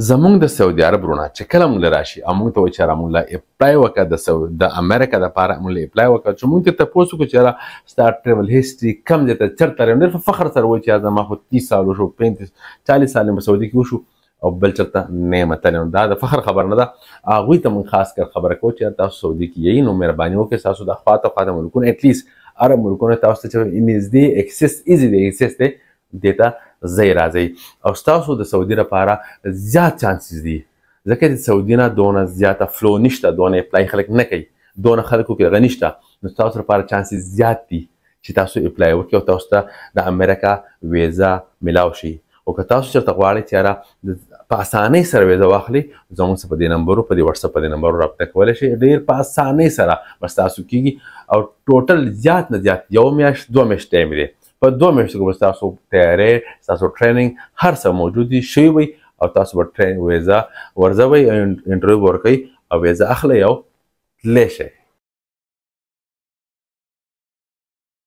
زمونږ د سعودي عرب رونه چې کله مونږ راشي او مونږ ته وایي چې یاره مونږ له اپلای وکړه د سعو د امریکا دپاره مونږ له اپلای وکړه چې مونږ ته تپوس وکړو چې یاره ستا ټریول هیسټري کم دی ته چېرته ریم ډېر په فخر سره وایي چې یاره زما خو تیس سال وشو پینتیس چالیس سال مې په سعودي کې وشو او بل چرته نه متل دا د فخر خبر نه ده هغه ته من خاص کر خبره کو چې تاسو سعودي کې یی نو مهرباني وکړئ تاسو د خواته خواته ملکونه ات لیست عرب ملکونه تاسو ته چې نږدې اکسس ایزی دی اکسس دی دیتا زی راځي او تاسو د سعودي لپاره زیات چانسز دي ځکه د سعودي نه دونه زیاته فلو نشته دونه اپلای خلک نه کوي دونه خلکو کې غنښته نو تاسو لپاره چانسز زیات دي چې تاسو اپلای وکړئ او تاسو ته د امریکا ویزا ملاو شي او که تاسو چرته غواړئ چې را په اسانۍ سره ویزه واخلي زموږ سره په دې نمبرو په دې واتس اپ په دې نمبرو رابطه کولی شئ ډېر په اسانۍ سره بس تاسو کیږي او ټوټل زیات نه زیات یو میاشت دوه میاشت ټایم دی په دوه میاشتو کې به تاسو تیاری تاسو ټریننګ هر څه موجود دي شوی وي او تاسو به ټرین ویزا ورځوي او انټرویو ورکوي او ویزا اخلي او تلی شئ